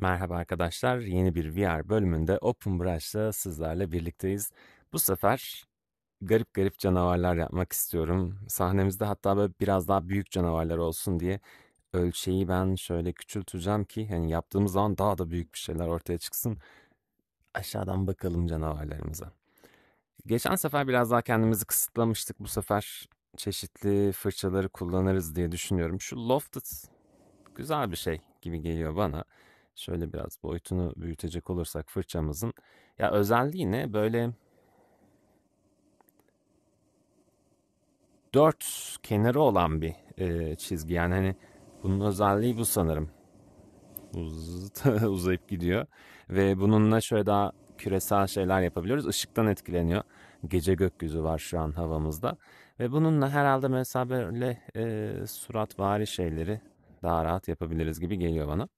Merhaba arkadaşlar, yeni bir VR bölümünde OpenBrush'la sizlerle birlikteyiz. Bu sefer garip garip canavarlar yapmak istiyorum. Sahnemizde hatta böyle biraz daha büyük canavarlar olsun diye ölçeği ben şöyle küçülteceğim ki yani yaptığımız zaman daha da büyük bir şeyler ortaya çıksın. Aşağıdan bakalım canavarlarımıza. Geçen sefer biraz daha kendimizi kısıtlamıştık. Bu sefer çeşitli fırçaları kullanırız diye düşünüyorum. Şu Lofted güzel bir şey gibi geliyor bana şöyle biraz boyutunu büyütecek olursak fırçamızın ya özelliği ne? Böyle dört kenarı olan bir e, çizgi. Yani hani bunun özelliği bu sanırım. Uz uzayıp gidiyor. Ve bununla şöyle daha küresel şeyler yapabiliyoruz. Işıktan etkileniyor. Gece gökyüzü var şu an havamızda. Ve bununla herhalde mesela böyle e, suratvari şeyleri daha rahat yapabiliriz gibi geliyor bana.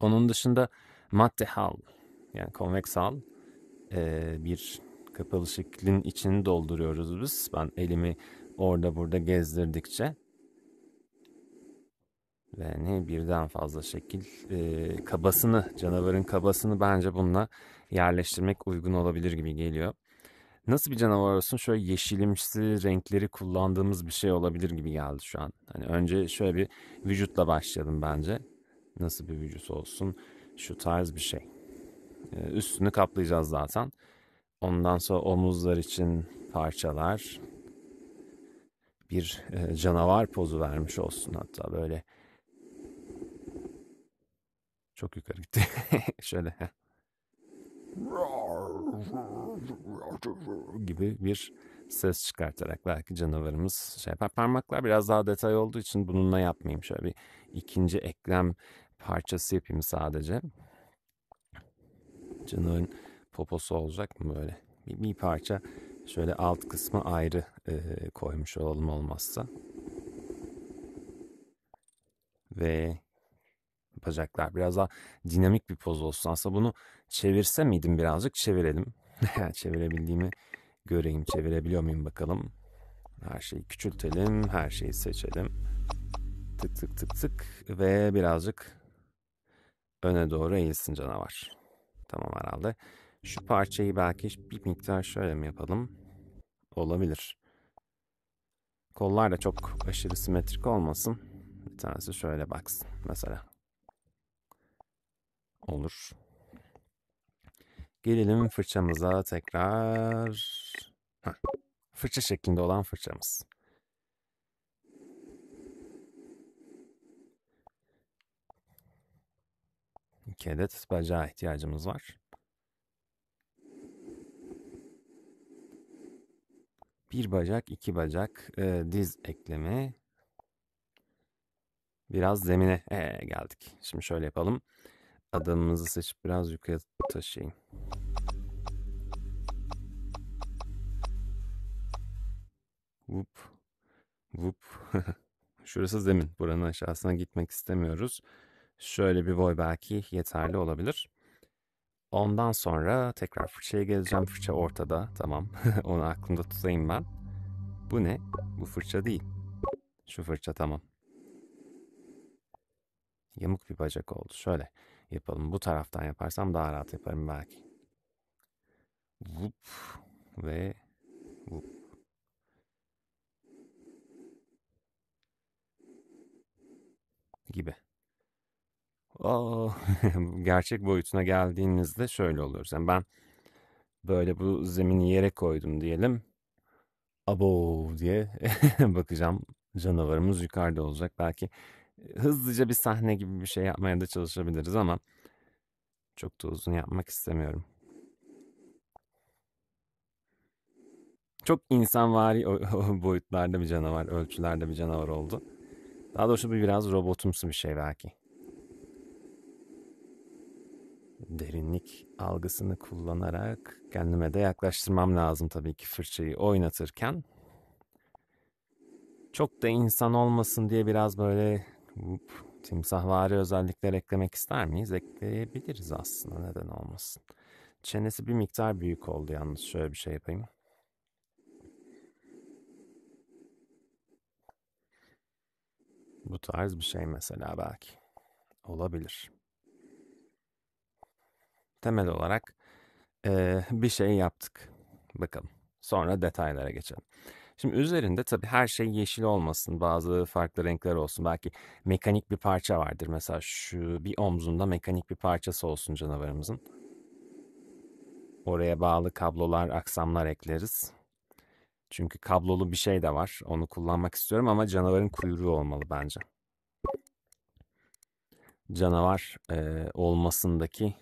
Onun dışında madde hal yani konveks hal bir kapalı şeklin içini dolduruyoruz biz. Ben elimi orada burada gezdirdikçe yani birden fazla şekil e, kabasını canavarın kabasını bence bununla yerleştirmek uygun olabilir gibi geliyor. Nasıl bir canavar olsun şöyle yeşilimsi renkleri kullandığımız bir şey olabilir gibi geldi şu an. Hani önce şöyle bir vücutla başlayalım bence. Nasıl bir vücut olsun? Şu tarz bir şey. Ee, üstünü kaplayacağız zaten. Ondan sonra omuzlar için parçalar. Bir e, canavar pozu vermiş olsun hatta böyle. Çok yukarı gitti. Şöyle gibi bir ses çıkartarak belki canavarımız şey yapar. Parmaklar biraz daha detay olduğu için bununla yapmayayım. Şöyle bir ikinci eklem parçası yapayım sadece. Cınığın poposu olacak mı böyle? Bir, bir parça şöyle alt kısmı ayrı e, koymuş olalım olmazsa. Ve bacaklar biraz daha dinamik bir poz olsun. Aslında bunu çevirse miydim birazcık? Çevirelim. Çevirebildiğimi göreyim. Çevirebiliyor muyum bakalım. Her şeyi küçültelim. Her şeyi seçelim. Tık tık tık tık ve birazcık öne doğru eğilsin canavar. Tamam herhalde. Şu parçayı belki bir miktar şöyle mi yapalım? Olabilir. Kollar da çok aşırı simetrik olmasın. Bir tanesi şöyle baksın mesela. Olur. Gelelim fırçamıza tekrar. Heh. Fırça şeklinde olan fırçamız. iki adet bacağa ihtiyacımız var. Bir bacak, iki bacak, e, diz eklemi. Biraz zemine e, geldik. Şimdi şöyle yapalım. Adımımızı seçip biraz yukarı taşıyayım. Vup. Vup. Şurası zemin. Buranın aşağısına gitmek istemiyoruz. Şöyle bir boy belki yeterli olabilir. Ondan sonra tekrar fırçaya geleceğim. Fırça ortada. Tamam. Onu aklımda tutayım ben. Bu ne? Bu fırça değil. Şu fırça tamam. Yamuk bir bacak oldu. Şöyle yapalım. Bu taraftan yaparsam daha rahat yaparım belki. Vup ve vup. Gibi. Aa, gerçek boyutuna geldiğinizde şöyle olur. Yani ben böyle bu zemini yere koydum diyelim. Abo diye bakacağım. Canavarımız yukarıda olacak. Belki e, hızlıca bir sahne gibi bir şey yapmaya da çalışabiliriz ama çok da uzun yapmak istemiyorum. Çok insanvari boyutlarda bir canavar, ölçülerde bir canavar oldu. Daha doğrusu bu biraz robotumsu bir şey belki derinlik algısını kullanarak kendime de yaklaştırmam lazım tabii ki fırçayı oynatırken. Çok da insan olmasın diye biraz böyle timsahvari özellikler eklemek ister miyiz? Ekleyebiliriz aslında neden olmasın. Çenesi bir miktar büyük oldu yalnız şöyle bir şey yapayım. Bu tarz bir şey mesela belki. Olabilir temel olarak e, bir şey yaptık. Bakalım. Sonra detaylara geçelim. Şimdi üzerinde tabii her şey yeşil olmasın, bazı farklı renkler olsun. Belki mekanik bir parça vardır. Mesela şu bir omzunda mekanik bir parçası olsun canavarımızın. Oraya bağlı kablolar, aksamlar ekleriz. Çünkü kablolu bir şey de var. Onu kullanmak istiyorum ama canavarın kuyruğu olmalı bence. Canavar e, olmasındaki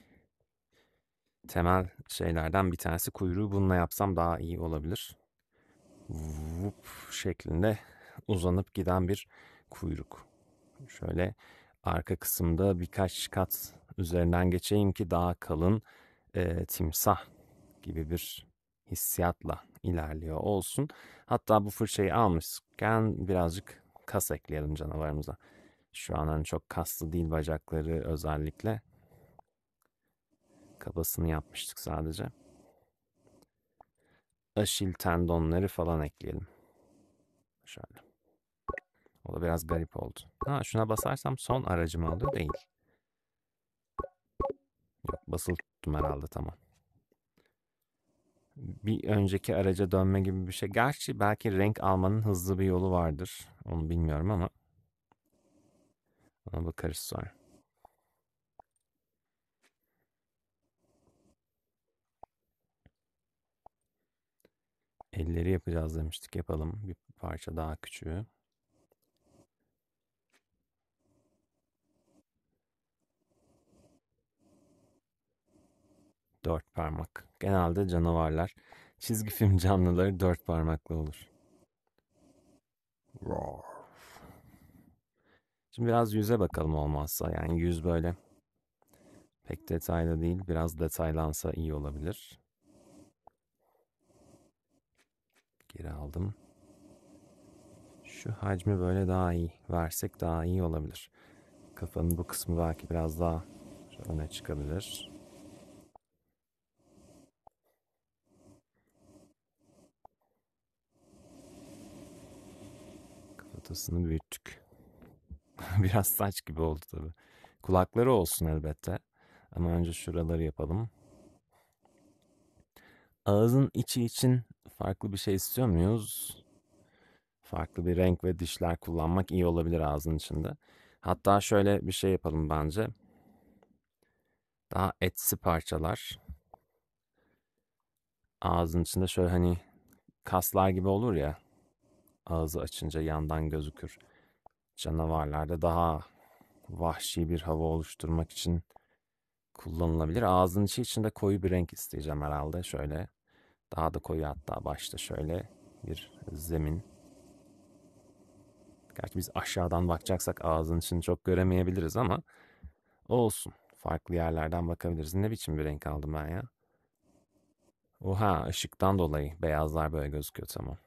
temel şeylerden bir tanesi kuyruğu bununla yapsam daha iyi olabilir. Vup şeklinde uzanıp giden bir kuyruk. Şöyle arka kısımda birkaç kat üzerinden geçeyim ki daha kalın e, timsah gibi bir hissiyatla ilerliyor olsun. Hatta bu fırçayı almışken birazcık kas ekleyelim canavarımıza. Şu an hani çok kaslı değil bacakları özellikle Kabasını yapmıştık sadece. Aşil tendonları falan ekleyelim. Şöyle. O da biraz garip oldu. Ha şuna basarsam son aracım oldu değil. Yok basılı tuttum herhalde tamam. Bir önceki araca dönme gibi bir şey. Gerçi belki renk almanın hızlı bir yolu vardır. Onu bilmiyorum ama. Ona bakarız sonra. Elleri yapacağız demiştik yapalım. Bir parça daha küçüğü. Dört parmak. Genelde canavarlar. Çizgi film canlıları dört parmaklı olur. Şimdi biraz yüze bakalım olmazsa. Yani yüz böyle pek detaylı değil. Biraz detaylansa iyi olabilir. Geri aldım. Şu hacmi böyle daha iyi versek daha iyi olabilir. Kafanın bu kısmı belki biraz daha öne çıkabilir. Kafatasını büyüttük. biraz saç gibi oldu tabii. Kulakları olsun elbette. Ama önce şuraları yapalım. Ağzın içi için farklı bir şey istiyor muyuz? Farklı bir renk ve dişler kullanmak iyi olabilir ağzın içinde. Hatta şöyle bir şey yapalım bence. Daha etsi parçalar. Ağzın içinde şöyle hani kaslar gibi olur ya. Ağzı açınca yandan gözükür. Canavarlarda daha vahşi bir hava oluşturmak için kullanılabilir. Ağzın içi için de koyu bir renk isteyeceğim herhalde. Şöyle daha da koyu hatta başta şöyle bir zemin. Gerçi biz aşağıdan bakacaksak ağzın için çok göremeyebiliriz ama olsun. Farklı yerlerden bakabiliriz. Ne biçim bir renk aldım ben ya? Oha ışıktan dolayı beyazlar böyle gözüküyor tamam.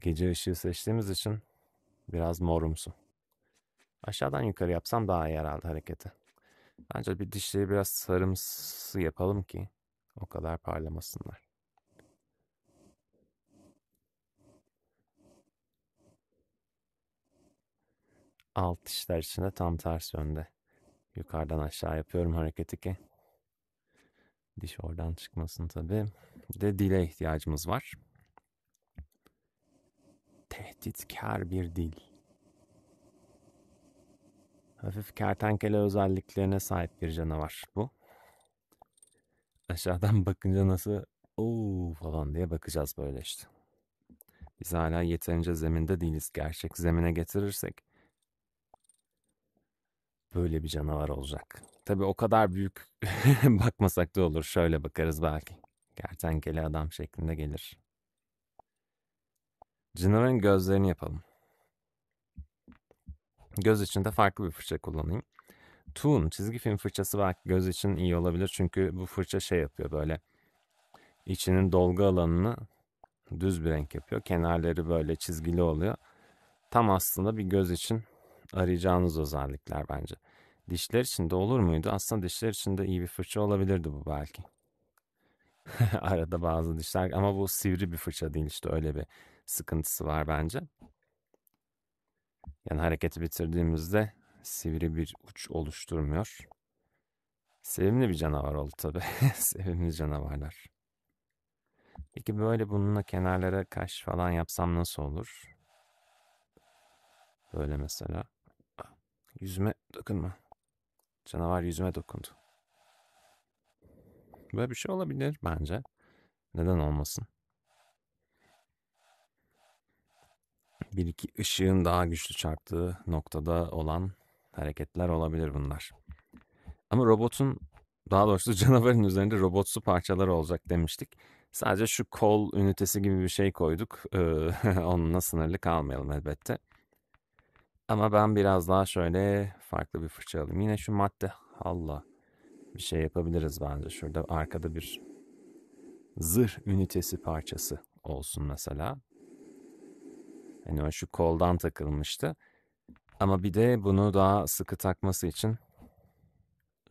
Gece ışığı seçtiğimiz için biraz morumsu. Aşağıdan yukarı yapsam daha iyi herhalde hareketi. Bence bir dişleri biraz sarımsı yapalım ki o kadar parlamasınlar. Alt dişler içinde tam ters yönde. Yukarıdan aşağı yapıyorum hareketi ki diş oradan çıkmasın tabii. Bir de dile ihtiyacımız var tehditkar bir dil. Hafif kertenkele özelliklerine sahip bir canavar bu. Aşağıdan bakınca nasıl ooo falan diye bakacağız böyle işte. Biz hala yeterince zeminde değiliz. Gerçek zemine getirirsek böyle bir canavar olacak. Tabii o kadar büyük bakmasak da olur. Şöyle bakarız belki. Kertenkele adam şeklinde gelir. Canavarın gözlerini yapalım. Göz için de farklı bir fırça kullanayım. Toon çizgi film fırçası belki göz için iyi olabilir. Çünkü bu fırça şey yapıyor böyle. içinin dolga alanını düz bir renk yapıyor. Kenarları böyle çizgili oluyor. Tam aslında bir göz için arayacağınız özellikler bence. Dişler için de olur muydu? Aslında dişler için de iyi bir fırça olabilirdi bu belki. Arada bazı dişler ama bu sivri bir fırça değil işte öyle bir sıkıntısı var bence. Yani hareketi bitirdiğimizde sivri bir uç oluşturmuyor. Sevimli bir canavar oldu tabi. Sevimli canavarlar. Peki böyle bununla kenarlara kaş falan yapsam nasıl olur? Böyle mesela. Yüzüme dokunma. Canavar yüzüme dokundu. Böyle bir şey olabilir bence. Neden olmasın? bir iki ışığın daha güçlü çarptığı noktada olan hareketler olabilir bunlar. Ama robotun daha doğrusu canavarın üzerinde robotsu parçalar olacak demiştik. Sadece şu kol ünitesi gibi bir şey koyduk. Ee, onunla sınırlı kalmayalım elbette. Ama ben biraz daha şöyle farklı bir fırça alayım. Yine şu madde Allah bir şey yapabiliriz bence. Şurada arkada bir zırh ünitesi parçası olsun mesela. Hani o şu koldan takılmıştı. Ama bir de bunu daha sıkı takması için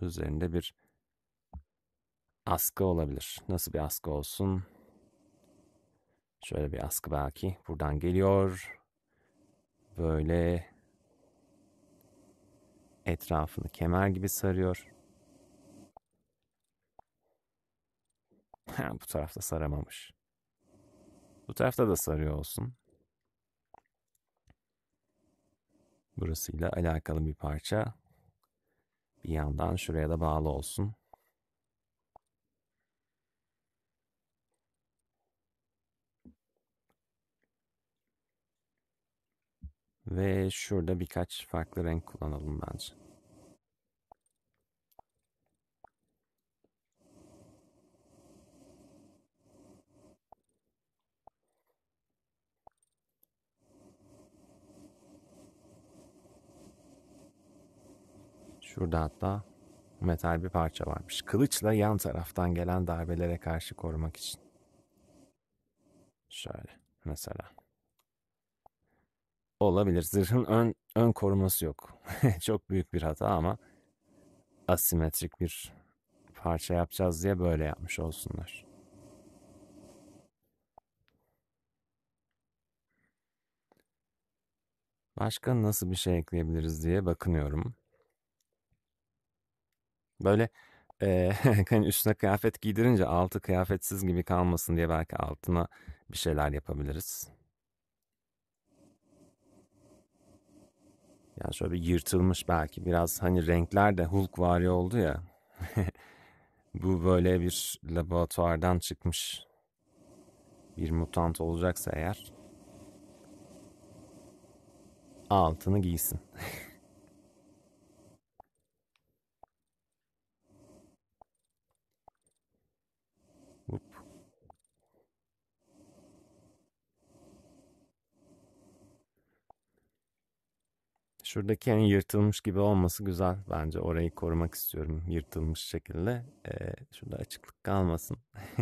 üzerinde bir askı olabilir. Nasıl bir askı olsun? Şöyle bir askı belki. Buradan geliyor. Böyle etrafını kemer gibi sarıyor. Ha, bu tarafta saramamış. Bu tarafta da sarıyor olsun. burasıyla alakalı bir parça. Bir yandan şuraya da bağlı olsun. Ve şurada birkaç farklı renk kullanalım bence. Şurada hatta metal bir parça varmış. Kılıçla yan taraftan gelen darbelere karşı korumak için. Şöyle mesela. Olabilir. Zırhın ön, ön koruması yok. Çok büyük bir hata ama asimetrik bir parça yapacağız diye böyle yapmış olsunlar. Başka nasıl bir şey ekleyebiliriz diye bakınıyorum. Böyle e, hani üstüne kıyafet giydirince altı kıyafetsiz gibi kalmasın diye belki altına bir şeyler yapabiliriz. Yani şöyle bir yırtılmış belki biraz hani renkler de Hulk vari oldu ya. Bu böyle bir laboratuvardan çıkmış bir mutant olacaksa eğer altını giysin. Şuradaki yani yırtılmış gibi olması güzel. Bence orayı korumak istiyorum yırtılmış şekilde. Ee, şurada açıklık kalmasın.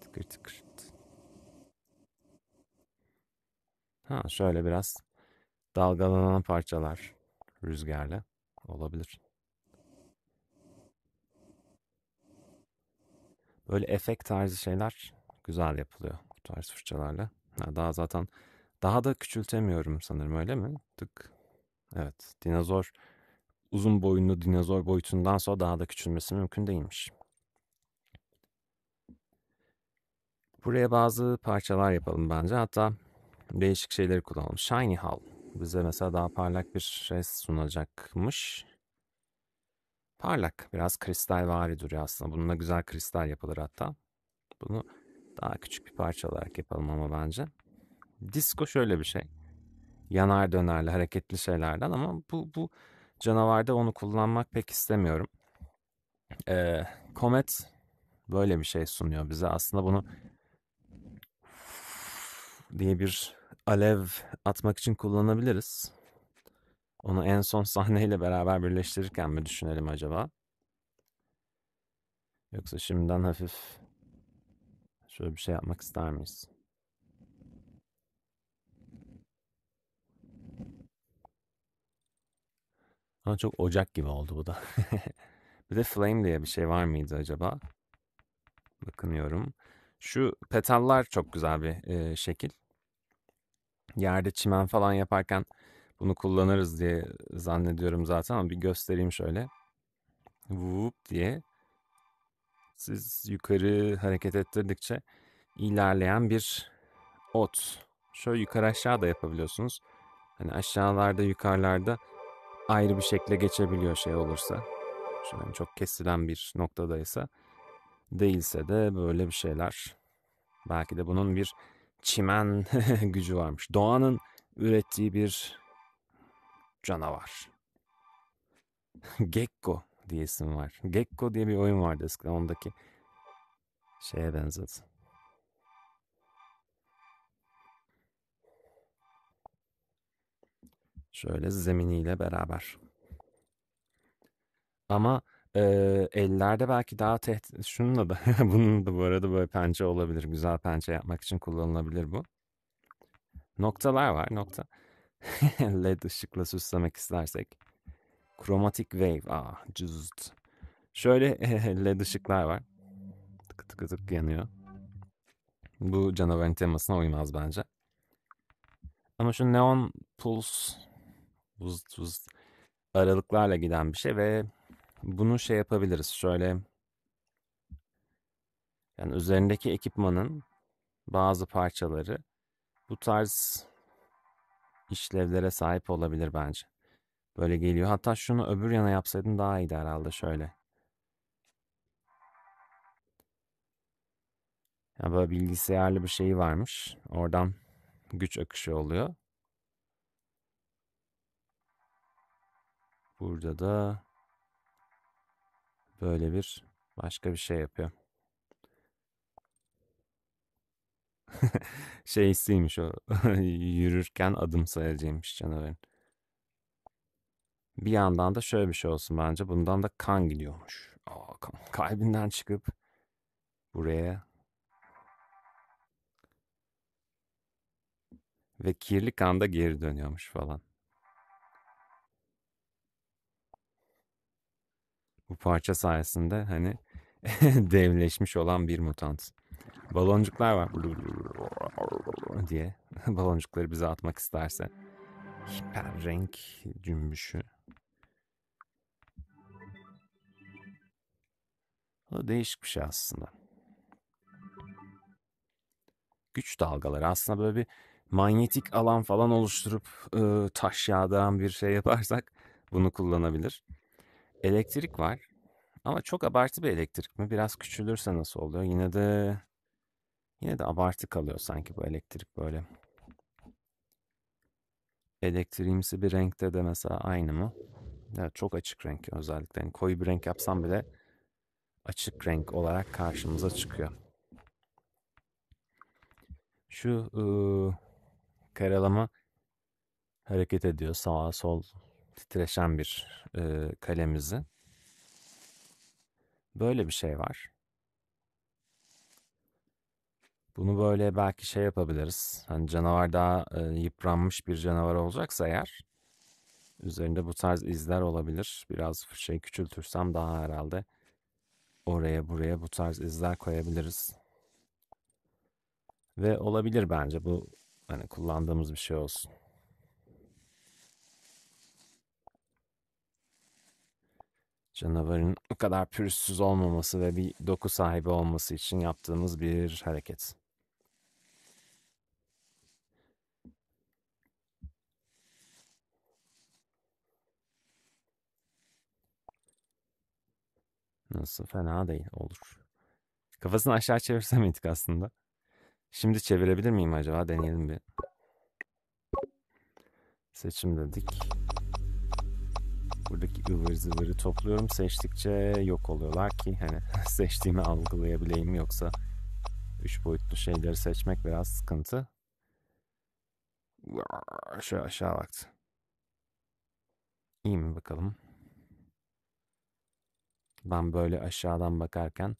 tıkır tıkır. Ha şöyle biraz dalgalanan parçalar rüzgarla olabilir. Böyle efekt tarzı şeyler güzel yapılıyor bu tarz fırçalarla. daha zaten daha da küçültemiyorum sanırım öyle mi? Tık. Evet dinozor uzun boyunlu dinozor boyutundan sonra daha da küçülmesi mümkün değilmiş. Buraya bazı parçalar yapalım bence. Hatta değişik şeyleri kullanalım. Shiny Hall bize mesela daha parlak bir şey sunacakmış. Parlak, biraz kristalvari duruyor aslında. Bununla güzel kristal yapılır hatta. Bunu daha küçük bir parça olarak yapalım ama bence. Disko şöyle bir şey. Yanar dönerli, hareketli şeylerden ama bu, bu canavarda onu kullanmak pek istemiyorum. Ee, Comet böyle bir şey sunuyor bize. Aslında bunu diye bir alev atmak için kullanabiliriz. Onu en son sahneyle beraber birleştirirken mi düşünelim acaba? Yoksa şimdiden hafif şöyle bir şey yapmak ister miyiz? Ama çok ocak gibi oldu bu da. bir de flame diye bir şey var mıydı acaba? Bakınıyorum. Şu petallar çok güzel bir e, şekil. Yerde çimen falan yaparken bunu kullanırız diye zannediyorum zaten ama bir göstereyim şöyle. Vup diye siz yukarı hareket ettirdikçe ilerleyen bir ot. Şöyle yukarı aşağı da yapabiliyorsunuz. Hani aşağılarda yukarılarda ayrı bir şekle geçebiliyor şey olursa. Şöyle çok kesilen bir noktadaysa. Değilse de böyle bir şeyler. Belki de bunun bir çimen gücü varmış. Doğanın ürettiği bir canavar. Gekko diye isim var. Gekko diye bir oyun vardı eskiden ondaki şeye benzedi. Şöyle zeminiyle beraber. Ama e, ellerde belki daha tehdit... Şununla da, bunun da bu arada böyle pençe olabilir. Güzel pençe yapmak için kullanılabilir bu. Noktalar var, nokta. LED ışıkla süslemek istersek. Chromatic Wave. Ah cüzd. Şöyle LED ışıklar var. Tık tık tık yanıyor. Bu canavarın temasına uymaz bence. Ama şu neon pulse, vuz, vuz, aralıklarla giden bir şey ve bunu şey yapabiliriz. Şöyle yani üzerindeki ekipmanın bazı parçaları bu tarz işlevlere sahip olabilir bence. Böyle geliyor. Hatta şunu öbür yana yapsaydım daha iyiydi herhalde şöyle. Ya böyle bilgisayarlı bir şey varmış. Oradan güç akışı oluyor. Burada da böyle bir başka bir şey yapıyor. şey hissiymiş o. Yürürken adım sayacıymış canavarın. Bir yandan da şöyle bir şey olsun bence. Bundan da kan gidiyormuş. Aa, kan. Kalbinden çıkıp buraya ve kirli kan da geri dönüyormuş falan. Bu parça sayesinde hani devleşmiş olan bir mutant. Baloncuklar var diye baloncukları bize atmak isterse. Hiper renk cümbüşü. O da değişik bir şey aslında. Güç dalgaları aslında böyle bir manyetik alan falan oluşturup e, taş yağdıran bir şey yaparsak bunu kullanabilir. Elektrik var ama çok abartı bir elektrik mi? Biraz küçülürse nasıl oluyor? Yine de Yine de abartı kalıyor sanki bu elektrik böyle. Elektriğimsi bir renkte de mesela aynı mı? Evet çok açık renk özellikle. Yani koyu bir renk yapsam bile açık renk olarak karşımıza çıkıyor. Şu ıı, karalama hareket ediyor sağa sol titreşen bir ıı, kalemizi. Böyle bir şey var. Bunu böyle belki şey yapabiliriz. Hani canavar daha e, yıpranmış bir canavar olacaksa eğer üzerinde bu tarz izler olabilir. Biraz şey küçültürsem daha herhalde oraya buraya bu tarz izler koyabiliriz. Ve olabilir bence bu hani kullandığımız bir şey olsun. Canavarın bu kadar pürüzsüz olmaması ve bir doku sahibi olması için yaptığımız bir hareket. Nasıl? Fena değil. Olur. Kafasını aşağı çevirsem miydik aslında? Şimdi çevirebilir miyim acaba? Deneyelim bir. Seçim dedik. Buradaki ıvır zıvırı topluyorum. Seçtikçe yok oluyorlar ki hani seçtiğimi algılayabileyim yoksa üç boyutlu şeyleri seçmek biraz sıkıntı. Şöyle aşağı baktı. İyi mi bakalım? Ben böyle aşağıdan bakarken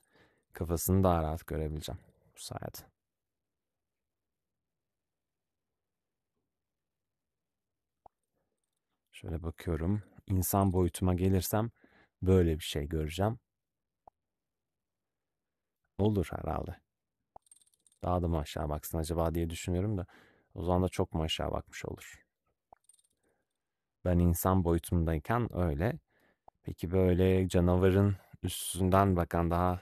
kafasını daha rahat görebileceğim bu sayede. Şöyle bakıyorum. İnsan boyutuma gelirsem böyle bir şey göreceğim. Olur herhalde. Daha da mı aşağı baksın acaba diye düşünüyorum da o zaman da çok mu aşağı bakmış olur. Ben insan boyutumdayken öyle Peki böyle canavarın üstünden bakan daha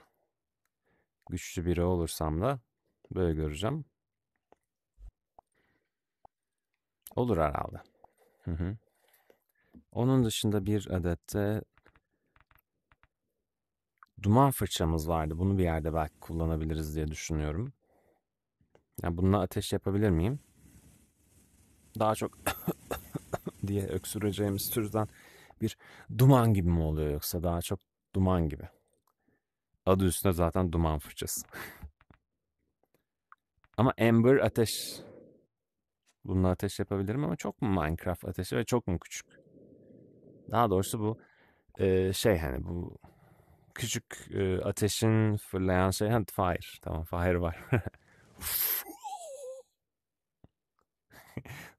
güçlü biri olursam da böyle göreceğim. Olur herhalde. Hı hı. Onun dışında bir adet de duman fırçamız vardı. Bunu bir yerde belki kullanabiliriz diye düşünüyorum. Yani bununla ateş yapabilir miyim? Daha çok diye öksüreceğimiz türden bir duman gibi mi oluyor yoksa daha çok duman gibi. Adı üstünde zaten duman fırçası. ama Ember ateş. Bununla ateş yapabilirim ama çok mu Minecraft ateşi ve çok mu küçük? Daha doğrusu bu e, şey hani bu küçük e, ateşin fırlayan şey hani fire. Tamam fire var.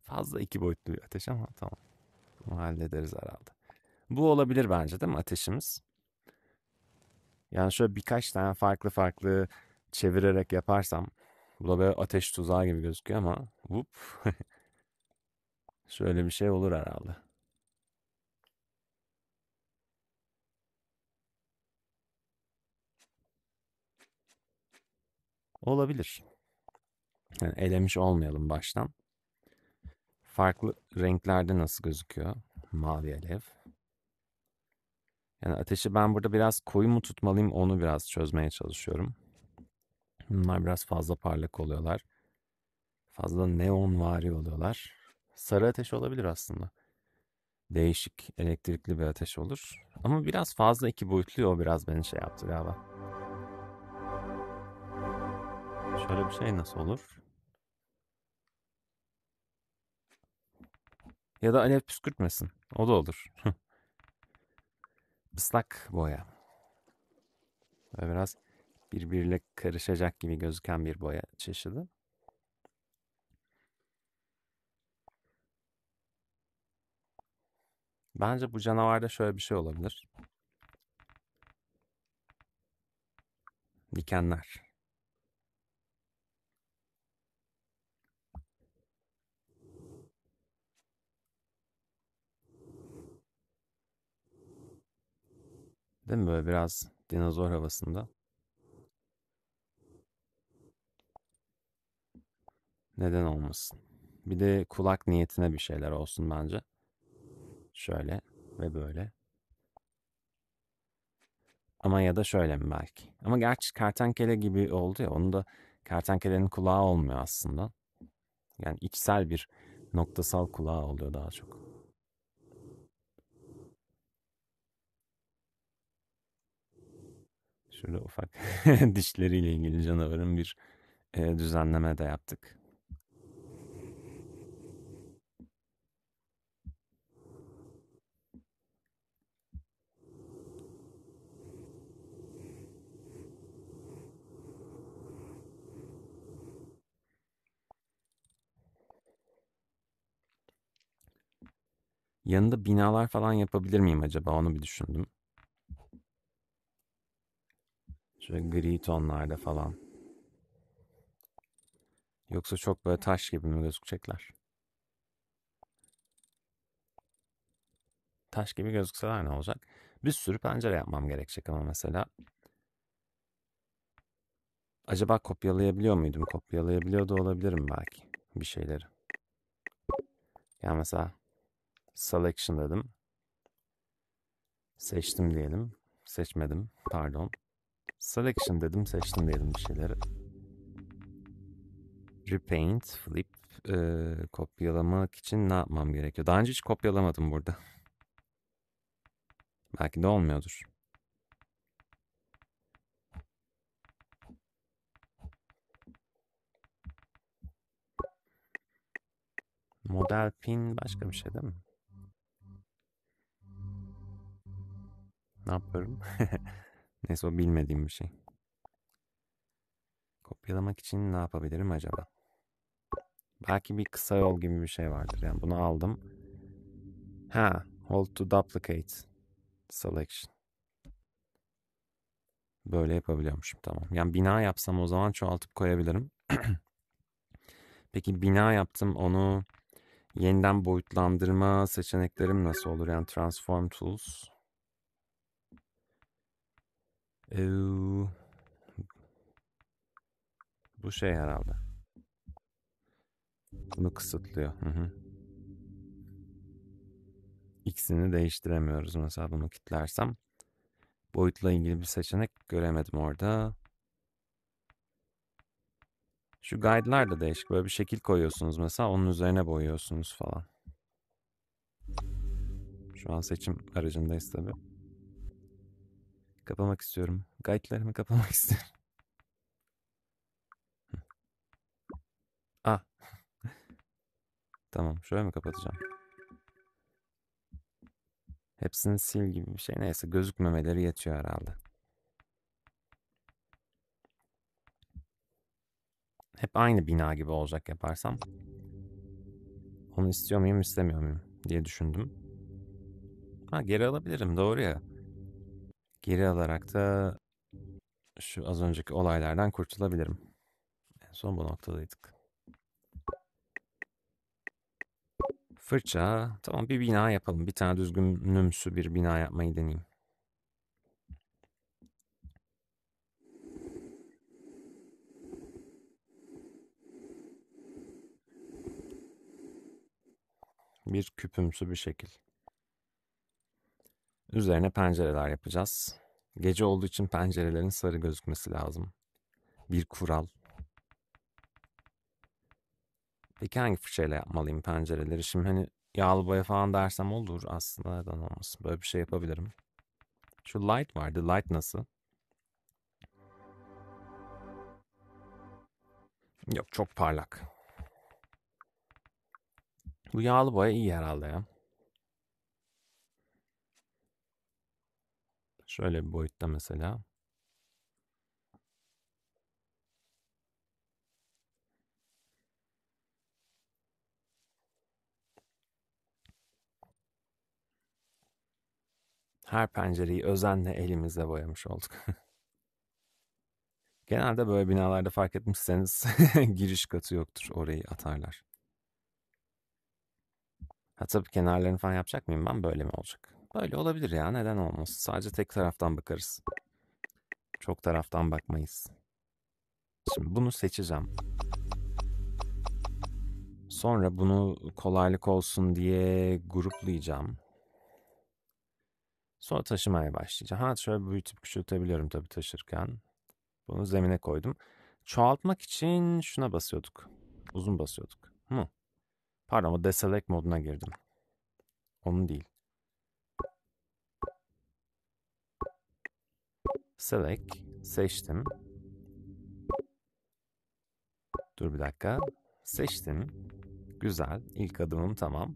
Fazla iki boyutlu bir ateş ama tamam. Bunu hallederiz herhalde. Bu olabilir bence değil mi ateşimiz? Yani şöyle birkaç tane farklı farklı çevirerek yaparsam bu da böyle ateş tuzağı gibi gözüküyor ama whoop. şöyle bir şey olur herhalde. Olabilir. Yani elemiş olmayalım baştan. Farklı renklerde nasıl gözüküyor? Mavi alev. Yani ateşi ben burada biraz koyu mu tutmalıyım onu biraz çözmeye çalışıyorum. Bunlar biraz fazla parlak oluyorlar. Fazla neon vari oluyorlar. Sarı ateş olabilir aslında. Değişik elektrikli bir ateş olur. Ama biraz fazla iki boyutlu o biraz beni şey yaptı galiba. Şöyle bir şey nasıl olur? Ya da alev püskürtmesin. O da olur ıslak boya. Böyle biraz birbiriyle karışacak gibi gözüken bir boya çeşidi. Bence bu canavarda şöyle bir şey olabilir. Dikenler. Değil mi böyle biraz dinozor havasında? Neden olmasın? Bir de kulak niyetine bir şeyler olsun bence. Şöyle ve böyle. Ama ya da şöyle mi belki? Ama gerçi kertenkele gibi oldu ya. Onu da kertenkelenin kulağı olmuyor aslında. Yani içsel bir noktasal kulağı oluyor daha çok. Şöyle ufak dişleriyle ilgili canavarın bir e, düzenleme de yaptık. Yanında binalar falan yapabilir miyim acaba onu bir düşündüm. Şöyle gri tonlarda falan. Yoksa çok böyle taş gibi mi gözükecekler? Taş gibi gözükseler ne olacak? Bir sürü pencere yapmam gerekecek ama mesela. Acaba kopyalayabiliyor muydum? Kopyalayabiliyor da olabilirim belki bir şeyleri. Yani mesela selection dedim. Seçtim diyelim. Seçmedim. Pardon. Selection dedim. Seçtim diyelim bir şeyleri. Repaint, flip, e, kopyalamak için ne yapmam gerekiyor? Daha önce hiç kopyalamadım burada. Belki de olmuyordur. Model pin başka bir şey değil mi? Ne yapıyorum? Neyse o bilmediğim bir şey. Kopyalamak için ne yapabilirim acaba? Belki bir kısa yol gibi bir şey vardır. Yani bunu aldım. Ha, hold to duplicate selection. Böyle yapabiliyormuşum tamam. Yani bina yapsam o zaman çoğaltıp koyabilirim. Peki bina yaptım onu yeniden boyutlandırma seçeneklerim nasıl olur? Yani transform tools ee, bu şey herhalde. Bunu kısıtlıyor. Hı hı. X'ini değiştiremiyoruz mesela bunu kitlersem. Boyutla ilgili bir seçenek göremedim orada. Şu guide'lar da değişik. Böyle bir şekil koyuyorsunuz mesela onun üzerine boyuyorsunuz falan. Şu an seçim aracındayız tabii. Kapamak istiyorum. Guide'lerimi kapamak istiyorum. ah. tamam. Şöyle mi kapatacağım? Hepsini sil gibi bir şey. Neyse gözükmemeleri yetiyor herhalde. Hep aynı bina gibi olacak yaparsam. Onu istiyor muyum istemiyor muyum diye düşündüm. Ha geri alabilirim doğru ya. Geri alarak da şu az önceki olaylardan kurtulabilirim. En son bu noktadaydık. Fırça. Tamam bir bina yapalım. Bir tane düzgün düzgünlümsü bir bina yapmayı deneyeyim. Bir küpümsü bir şekil. Üzerine pencereler yapacağız. Gece olduğu için pencerelerin sarı gözükmesi lazım. Bir kural. Peki hangi fırçayla yapmalıyım pencereleri? Şimdi hani yağlı boya falan dersem olur aslında neden olmasın. Böyle bir şey yapabilirim. Şu light vardı. Light nasıl? Yok çok parlak. Bu yağlı boya iyi herhalde ya. Şöyle bir boyutta mesela. Her pencereyi özenle elimizle boyamış olduk. Genelde böyle binalarda fark etmişseniz giriş katı yoktur. Orayı atarlar. Ha tabii kenarlarını falan yapacak mıyım ben? Böyle mi olacak? Öyle olabilir ya neden olmaz. Sadece tek taraftan bakarız. Çok taraftan bakmayız. Şimdi bunu seçeceğim. Sonra bunu kolaylık olsun diye gruplayacağım. Sonra taşımaya başlayacağım. Ha şöyle büyütüp küçültebiliyorum tabii taşırken. Bunu zemine koydum. Çoğaltmak için şuna basıyorduk. Uzun basıyorduk. Hı. Pardon o deselect moduna girdim. Onun değil. Select seçtim. Dur bir dakika. Seçtim. Güzel. İlk adımım tamam.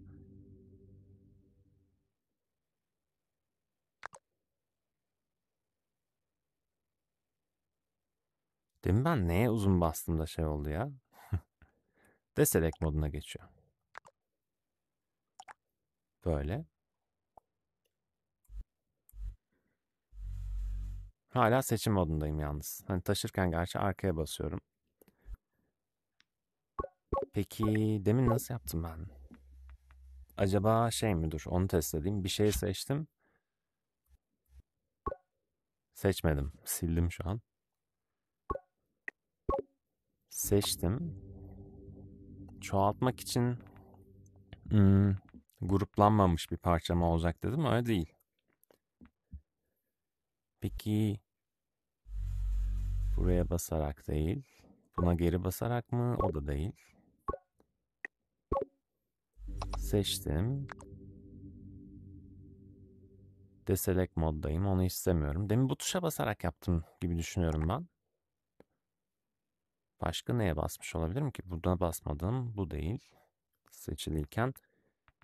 Demin ben neye uzun bastım da şey oldu ya. Deselek moduna geçiyor. Böyle. Hala seçim modundayım yalnız. Hani taşırken gerçi arkaya basıyorum. Peki demin nasıl yaptım ben? Acaba şey mi dur onu test edeyim. Bir şey seçtim. Seçmedim. Sildim şu an. Seçtim. Çoğaltmak için hmm, gruplanmamış bir parçam olacak dedim. Öyle değil. Peki buraya basarak değil. Buna geri basarak mı? O da değil. Seçtim. Deselect moddayım. Onu istemiyorum. Demin bu tuşa basarak yaptım gibi düşünüyorum ben. Başka neye basmış olabilirim ki? Buradan basmadım. Bu değil. Seçiliyken.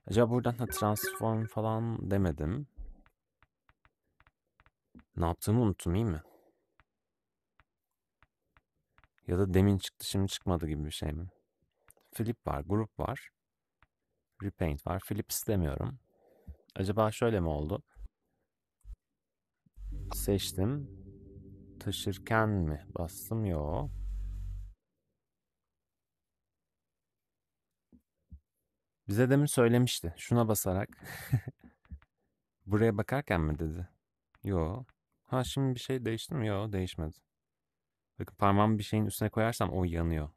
Acaba buradan ha, transform falan demedim. Ne yaptığımı unuttum iyi mi? Ya da demin çıktı şimdi çıkmadı gibi bir şey mi? Flip var, grup var. Repaint var. Flip istemiyorum. Acaba şöyle mi oldu? Seçtim. Taşırken mi bastım? Yo. Bize demin söylemişti. Şuna basarak. Buraya bakarken mi dedi? Yo. Ha şimdi bir şey değişti mi? Yok değişmedi. Bakın parmağımı bir şeyin üstüne koyarsam o yanıyor.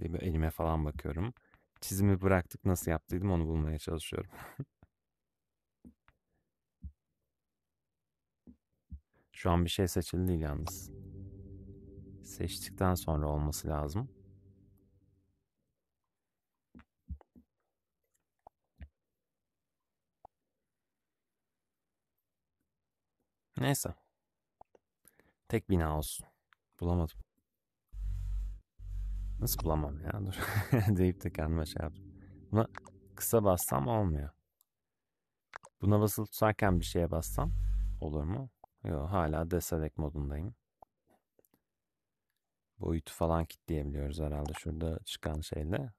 diye elime falan bakıyorum. Çizimi bıraktık nasıl yaptıydım onu bulmaya çalışıyorum. Şu an bir şey seçildi değil yalnız. Seçtikten sonra olması lazım. Neyse. Tek bina olsun. Bulamadım. Nasıl bulamam ya dur. Deyip de kendime şey yaptım. Buna kısa bassam olmuyor. Buna basılı tutarken bir şeye bassam olur mu? Yok hala deselect modundayım. Boyutu falan kitleyebiliyoruz herhalde şurada çıkan şeyle.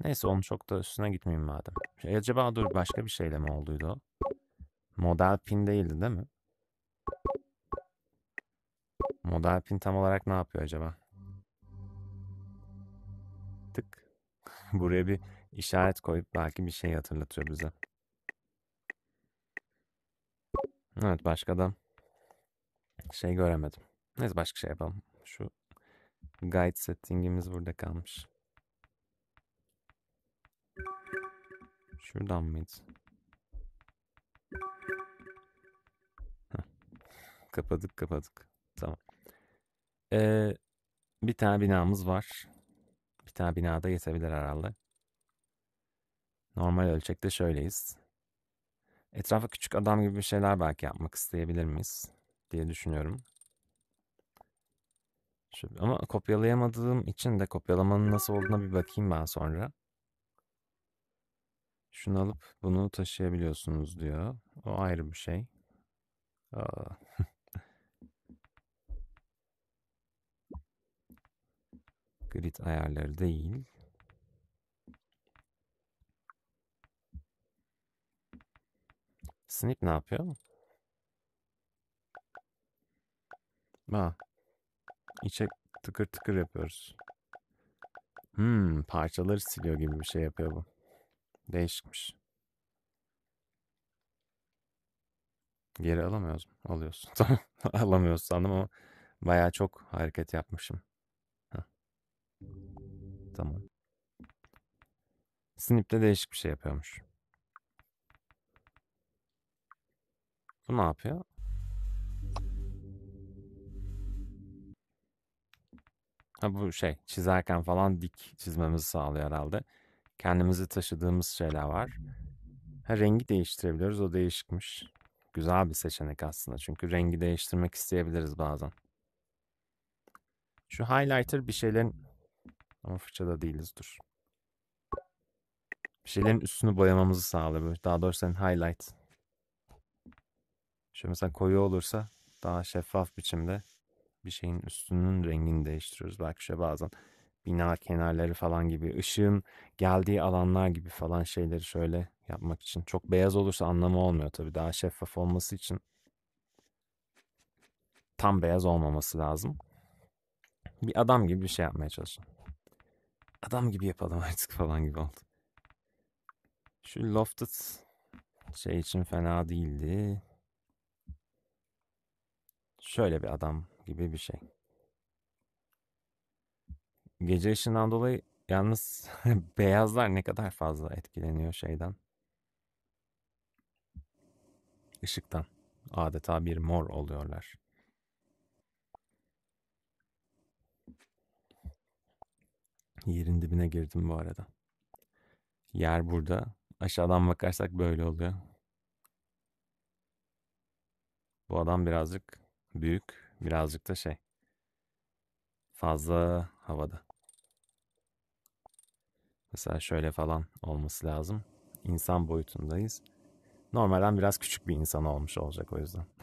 Neyse onu çok da üstüne gitmeyeyim madem. Şey, acaba dur başka bir şeyle mi olduydu o? Model pin değildi değil mi? Model pin tam olarak ne yapıyor acaba? Tık. Buraya bir işaret koyup belki bir şey hatırlatıyor bize. Evet başka da şey göremedim. Neyse başka şey yapalım. Şu guide settingimiz burada kalmış. Şuradan mıydı? kapadık kapadık. Tamam. Ee, bir tane binamız var. Bir tane binada yetebilir herhalde. Normal ölçekte şöyleyiz. Etrafa küçük adam gibi bir şeyler belki yapmak isteyebilir miyiz diye düşünüyorum. Şöyle, ama kopyalayamadığım için de kopyalamanın nasıl olduğuna bir bakayım ben sonra. Şunu alıp bunu taşıyabiliyorsunuz diyor. O ayrı bir şey. Aa. grid ayarları değil. Snip ne yapıyor? Ha. İçe tıkır tıkır yapıyoruz. Hmm, parçaları siliyor gibi bir şey yapıyor bu. Değişikmiş. Geri alamıyoruz mu? Alıyorsun. Alamıyoruz sandım ama bayağı çok hareket yapmışım. Tamam. de değişik bir şey yapıyormuş. Bu ne yapıyor? Ha bu şey çizerken falan dik çizmemizi sağlıyor herhalde. Kendimizi taşıdığımız şeyler var. Ha rengi değiştirebiliyoruz o değişikmiş. Güzel bir seçenek aslında çünkü rengi değiştirmek isteyebiliriz bazen. Şu highlighter bir şeylerin ama fırçada değiliz dur. Bir şeylerin üstünü boyamamızı sağlıyor. Daha doğrusu senin highlight. Şöyle mesela koyu olursa daha şeffaf biçimde bir şeyin üstünün rengini değiştiriyoruz. Belki şöyle bazen bina kenarları falan gibi ışığın geldiği alanlar gibi falan şeyleri şöyle yapmak için. Çok beyaz olursa anlamı olmuyor tabii. Daha şeffaf olması için tam beyaz olmaması lazım. Bir adam gibi bir şey yapmaya çalışın adam gibi yapalım artık falan gibi oldu. Şu Lofted şey için fena değildi. Şöyle bir adam gibi bir şey. Gece ışığından dolayı yalnız beyazlar ne kadar fazla etkileniyor şeyden. Işıktan. Adeta bir mor oluyorlar. Yerin dibine girdim bu arada. Yer burada. Aşağıdan bakarsak böyle oluyor. Bu adam birazcık büyük, birazcık da şey. Fazla havada. Mesela şöyle falan olması lazım. İnsan boyutundayız. Normalden biraz küçük bir insan olmuş olacak o yüzden.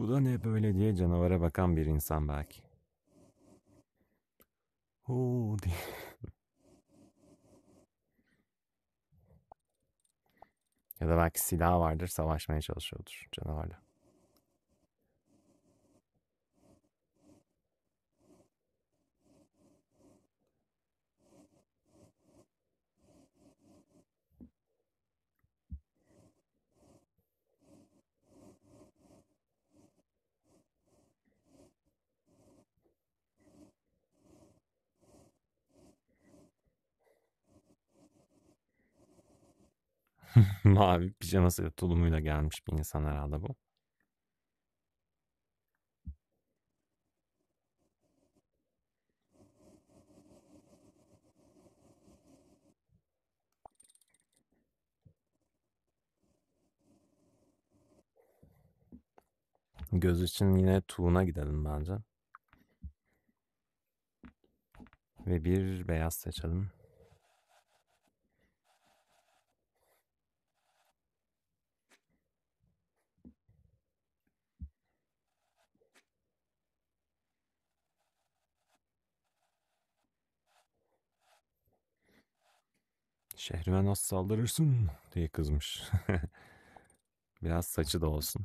Bu da ne böyle diye canavara bakan bir insan belki. Oo diye. ya da belki silah vardır savaşmaya çalışıyordur canavarla. Mavi pijaması ve tulumuyla gelmiş bir insan herhalde bu. Göz için yine tuğuna gidelim bence. Ve bir beyaz seçelim. Şehrime nasıl saldırırsın diye kızmış. Biraz saçı da olsun.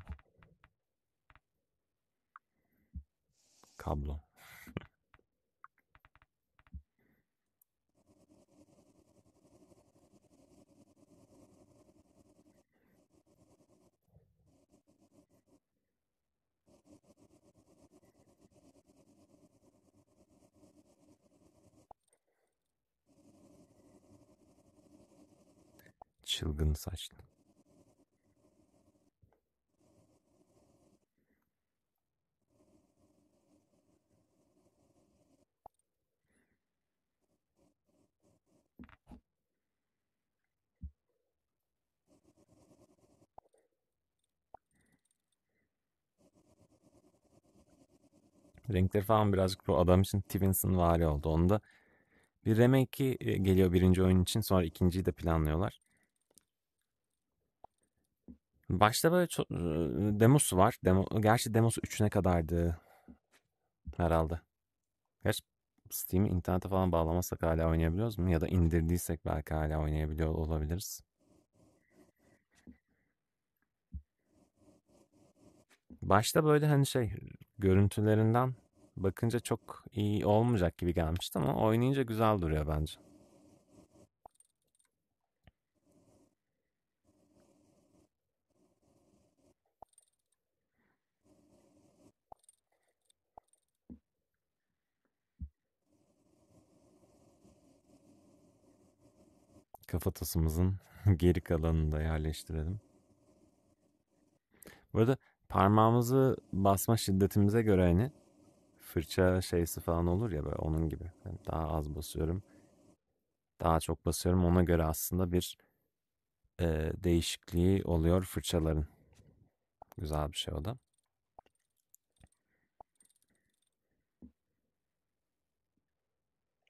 Kablo. çılgın saçlı. Renkleri falan birazcık bu adam için Twinson vari oldu. Onda bir remake e, geliyor birinci oyun için sonra ikinciyi de planlıyorlar. Başta böyle çok, demosu var. Demo, gerçi demosu 3'üne kadardı herhalde. Gerçi Steam'i internete falan bağlamazsak hala oynayabiliyoruz mu? Ya da indirdiysek belki hala oynayabiliyor olabiliriz. Başta böyle hani şey görüntülerinden bakınca çok iyi olmayacak gibi gelmişti ama oynayınca güzel duruyor bence. kafatasımızın geri kalanını da yerleştirelim. Bu arada parmağımızı basma şiddetimize göre hani fırça şeysi falan olur ya böyle onun gibi. Yani daha az basıyorum. Daha çok basıyorum. Ona göre aslında bir e, değişikliği oluyor fırçaların. Güzel bir şey o da.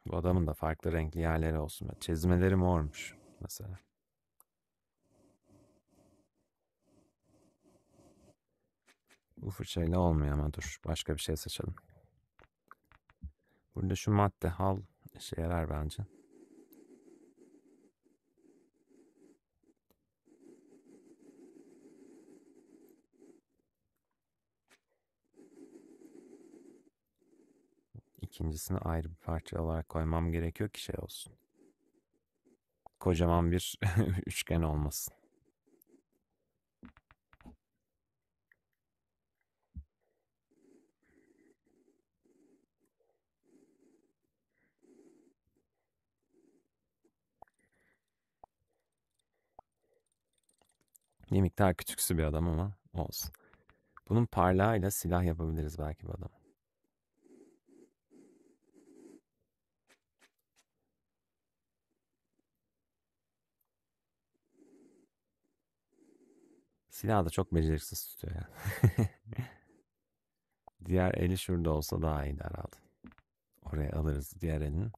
Bu adamın da farklı renkli yerleri olsun. Çizmeleri mormuş mesela. Bu fırçayla olmuyor ama dur. Başka bir şey seçelim. Burada şu madde hal işe yarar bence. ikincisini ayrı bir parça olarak koymam gerekiyor ki şey olsun. Kocaman bir üçgen olmasın. Bir miktar küçüksü bir adam ama olsun. Bunun parlağıyla silah yapabiliriz belki bu adamı. Silah da çok beceriksiz tutuyor yani. Diğer eli şurada olsa daha iyiydi herhalde. Oraya alırız diğer elini.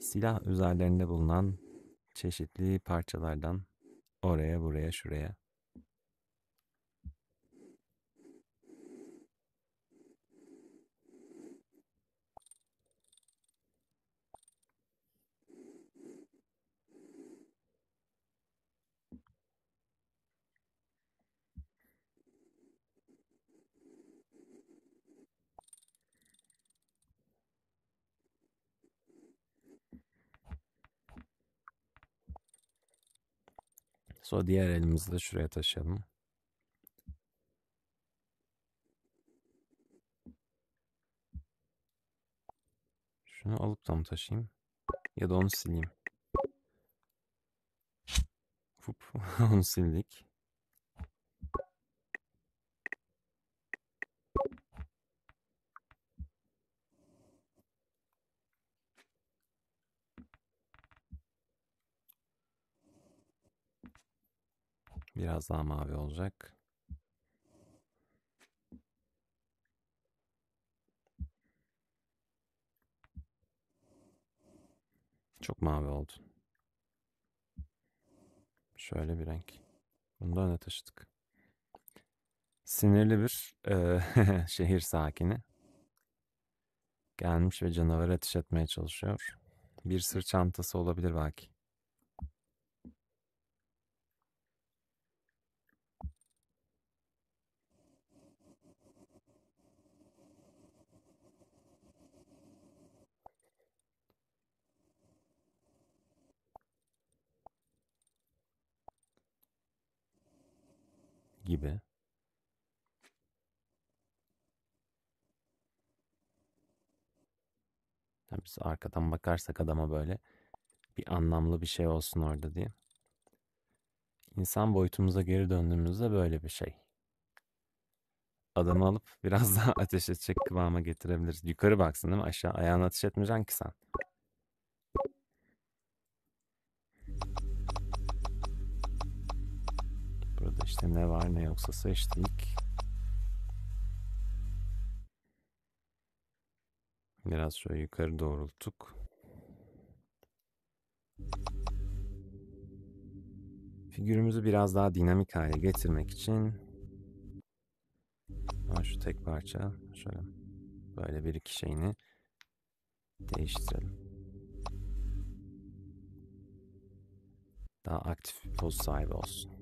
Silah üzerlerinde bulunan çeşitli parçalardan oraya buraya şuraya Sonra diğer elimizi de şuraya taşıyalım. Şunu alıp da mı taşıyayım? Ya da onu sileyim. Fup, onu sildik. Biraz daha mavi olacak. Çok mavi oldu. Şöyle bir renk. Bunu da öne taşıdık. Sinirli bir e, şehir sakini. Gelmiş ve canavar ateş etmeye çalışıyor. Bir sır çantası olabilir belki. gibi biz arkadan bakarsak adama böyle bir anlamlı bir şey olsun orada diye. İnsan boyutumuza geri döndüğümüzde böyle bir şey. Adamı alıp biraz daha ateş edecek kıvama getirebiliriz. Yukarı baksın değil mi? Aşağı ayağına ateş etmeyeceksin ki sen. İşte ne var ne yoksa seçtik. Biraz şöyle yukarı doğrulttuk. Figürümüzü biraz daha dinamik hale getirmek için şu tek parça şöyle böyle bir iki şeyini değiştirelim. Daha aktif bir poz sahibi olsun.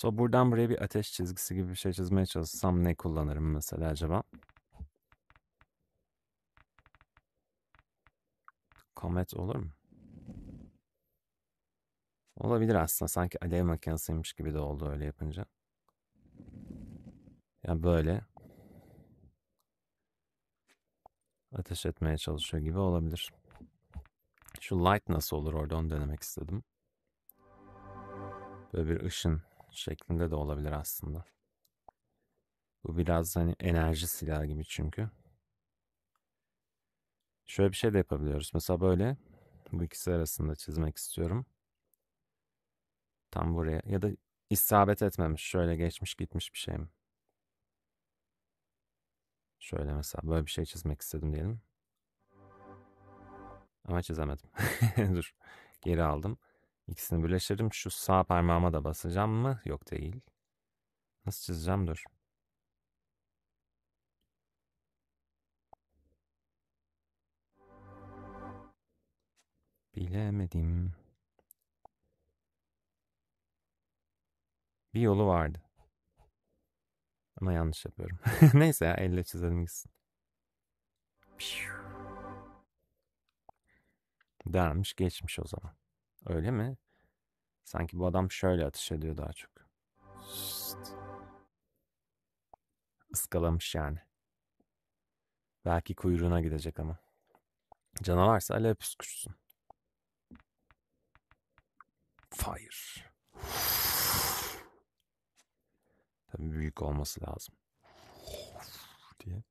So buradan buraya bir ateş çizgisi gibi bir şey çizmeye çalışsam ne kullanırım mesela acaba? Komet olur mu? Olabilir aslında. Sanki alev makinesiymiş gibi de oldu öyle yapınca. Yani böyle ateş etmeye çalışıyor gibi olabilir. Şu light nasıl olur orada onu denemek istedim. Böyle bir ışın şeklinde de olabilir aslında. Bu biraz hani enerji silahı gibi çünkü. Şöyle bir şey de yapabiliyoruz. Mesela böyle bu ikisi arasında çizmek istiyorum. Tam buraya ya da isabet etmemiş şöyle geçmiş gitmiş bir şey mi? Şöyle mesela böyle bir şey çizmek istedim diyelim. Ama çizemedim. Dur geri aldım. İkisini birleştirdim. Şu sağ parmağıma da basacağım mı? Yok değil. Nasıl çizeceğim? Dur. Bilemedim. Bir yolu vardı. Ama yanlış yapıyorum. Neyse ya elle çizelim gitsin. Dermiş geçmiş o zaman. Öyle mi? Sanki bu adam şöyle atış ediyor daha çok. Şşt. Iskalamış yani. Belki kuyruğuna gidecek ama. Canavarsa alep püskürtsün. Fire. Tabii büyük olması lazım. diye.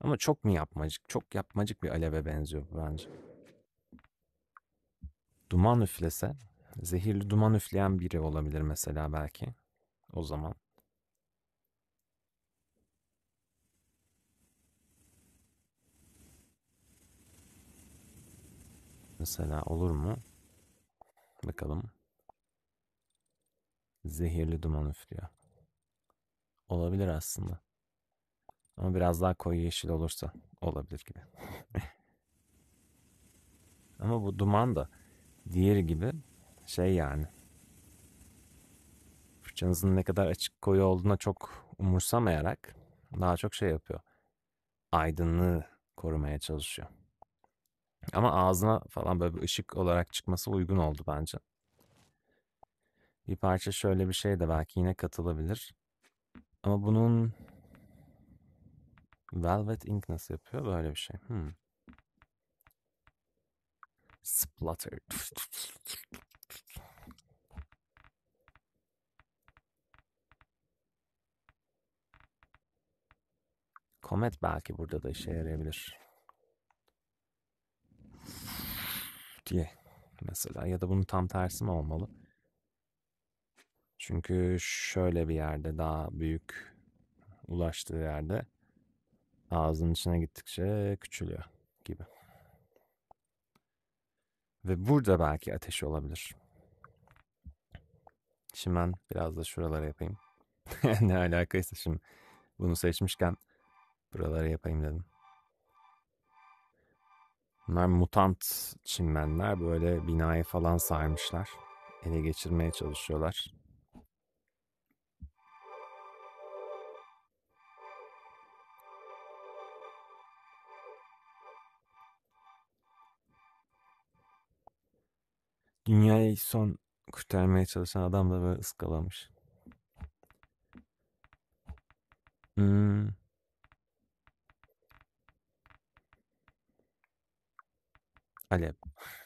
Ama çok mu yapmacık? Çok yapmacık bir aleve benziyor bence duman üflese, zehirli duman üfleyen biri olabilir mesela belki o zaman. Mesela olur mu? Bakalım. Zehirli duman üflüyor. Olabilir aslında. Ama biraz daha koyu yeşil olursa olabilir gibi. Ama bu duman da Diğer gibi şey yani. Fırçanızın ne kadar açık koyu olduğuna çok umursamayarak daha çok şey yapıyor. Aydınlığı korumaya çalışıyor. Ama ağzına falan böyle bir ışık olarak çıkması uygun oldu bence. Bir parça şöyle bir şey de belki yine katılabilir. Ama bunun Velvet Ink nasıl yapıyor? Böyle bir şey. Hmm. Splatter. Komet belki burada da işe yarayabilir. Diye mesela ya da bunun tam tersi mi olmalı? Çünkü şöyle bir yerde daha büyük ulaştığı yerde ağzının içine gittikçe küçülüyor gibi. Ve burada belki ateşi olabilir. Şimdi ben biraz da şuralara yapayım. ne alakaysa şimdi bunu seçmişken buralara yapayım dedim. Bunlar mutant çimenler, böyle binayı falan sarmışlar. Ele geçirmeye çalışıyorlar. Dünyayı son kurtarmaya çalışan adam da böyle ıskalamış. Hmm. Alev.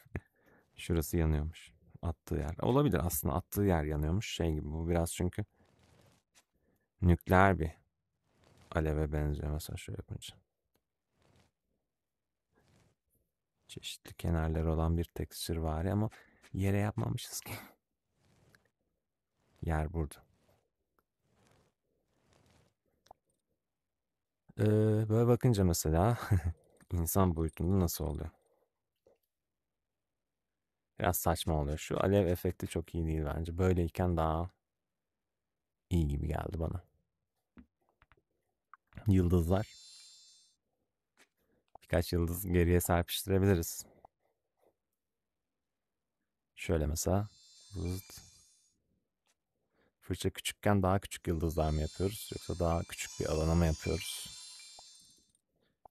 Şurası yanıyormuş. Attığı yer. Olabilir aslında attığı yer yanıyormuş. Şey gibi bu biraz çünkü nükleer bir aleve benziyor mesela şöyle yapınca. Çeşitli kenarları olan bir tekstür var ama Yere yapmamışız ki. Yer burada. Ee, böyle bakınca mesela insan boyutunda nasıl oluyor? Biraz saçma oluyor. Şu alev efekti çok iyi değil bence. Böyleyken daha iyi gibi geldi bana. Yıldızlar. Birkaç yıldız geriye serpiştirebiliriz. Şöyle mesela. Zıt. Fırça küçükken daha küçük yıldızlar mı yapıyoruz? Yoksa daha küçük bir alana mı yapıyoruz?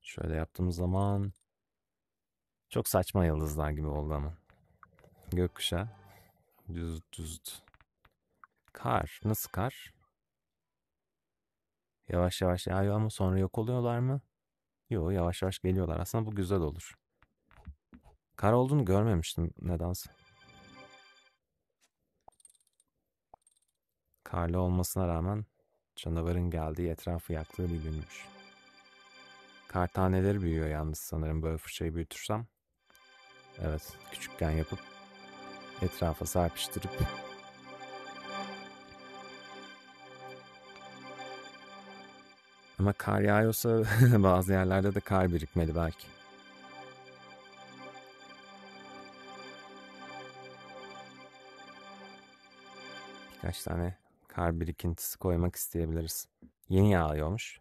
Şöyle yaptığımız zaman çok saçma yıldızlar gibi oldu ama. Gökkuşağı. Düz düz. Kar. Nasıl kar? Yavaş yavaş yağıyor ama sonra yok oluyorlar mı? Yok yavaş yavaş geliyorlar. Aslında bu güzel olur. Kar olduğunu görmemiştim nedense. Karlı olmasına rağmen canavarın geldiği etrafı yaktığı bilinmiş. Kar taneleri büyüyor yalnız sanırım böyle fırçayı büyütürsem. Evet küçükken yapıp etrafa serpiştirip Ama kar yağıyorsa bazı yerlerde de kar birikmeli belki. Birkaç tane kar birikintisi koymak isteyebiliriz. Yeni yağıyormuş.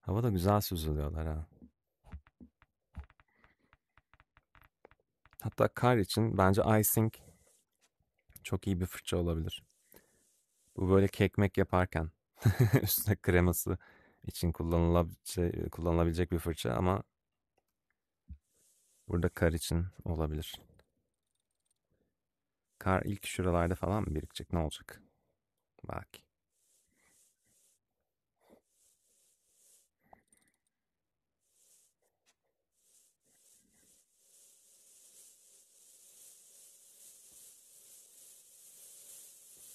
Hava da güzel süzülüyorlar ha. Hatta kar için bence icing çok iyi bir fırça olabilir. Bu böyle kekmek yaparken üstüne kreması için kullanılabilecek, kullanılabilecek bir fırça ama burada kar için olabilir. Kar ilk şuralarda falan mı birikecek ne olacak? Bak.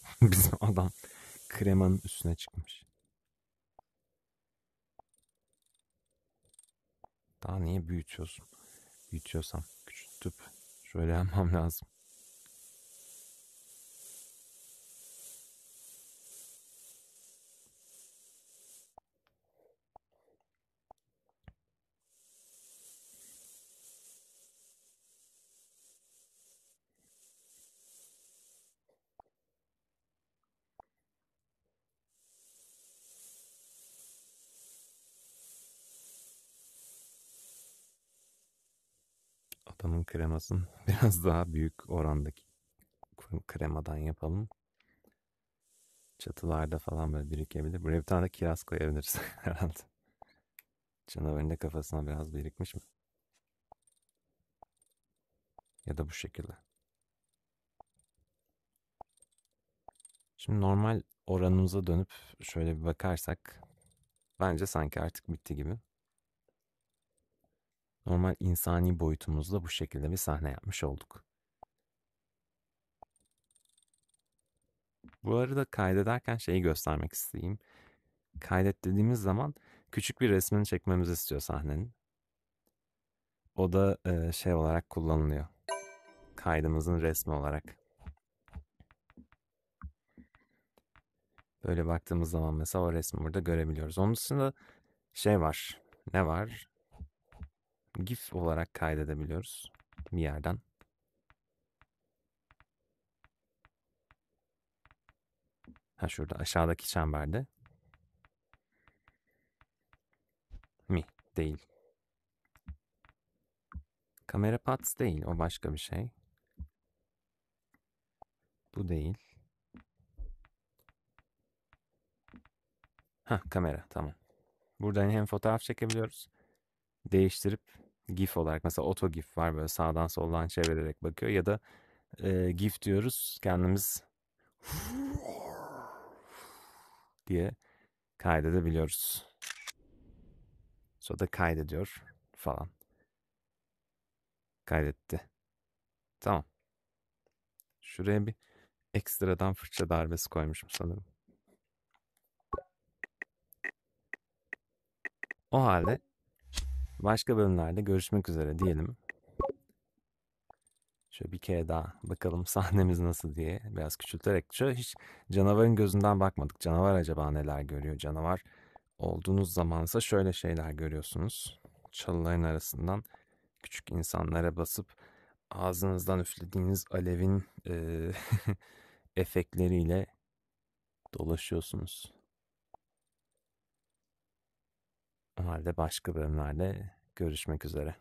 Bizim adam kremanın üstüne çıkmış. Daha niye büyütüyorsun? Büyütüyorsam küçültüp şöyle yapmam lazım. kremasın. Biraz daha büyük orandaki kremadan yapalım. Çatılarda falan böyle birikebilir. Buraya bir tane de kiraz koyabiliriz herhalde. Canavarın da kafasına biraz birikmiş mi? Ya da bu şekilde. Şimdi normal oranımıza dönüp şöyle bir bakarsak bence sanki artık bitti gibi normal insani boyutumuzda bu şekilde bir sahne yapmış olduk. Bu arada kaydederken şeyi göstermek isteyeyim. Kaydet dediğimiz zaman küçük bir resmini çekmemizi istiyor sahnenin. O da e, şey olarak kullanılıyor. Kaydımızın resmi olarak. Böyle baktığımız zaman mesela o resmi burada görebiliyoruz. Onun dışında şey var. Ne var? GIF olarak kaydedebiliyoruz bir yerden. Ha şurada aşağıdaki çemberde. Mi değil. Kamera pads değil o başka bir şey. Bu değil. Ha kamera tamam. Buradan hem fotoğraf çekebiliyoruz. Değiştirip GIF olarak mesela auto GIF var böyle sağdan soldan çevirerek bakıyor ya da e, GIF diyoruz kendimiz diye kaydedebiliyoruz. Sonra da kaydediyor falan. Kaydetti. Tamam. Şuraya bir ekstradan fırça darbesi koymuşum sanırım. O halde Başka bölümlerde görüşmek üzere diyelim. Şöyle bir kere daha bakalım sahnemiz nasıl diye biraz küçülterek. Şöyle hiç canavarın gözünden bakmadık. Canavar acaba neler görüyor? Canavar olduğunuz zamansa şöyle şeyler görüyorsunuz. Çalıların arasından küçük insanlara basıp ağzınızdan üflediğiniz alevin e, efektleriyle dolaşıyorsunuz. O halde başka bölümlerde Görüşmek üzere.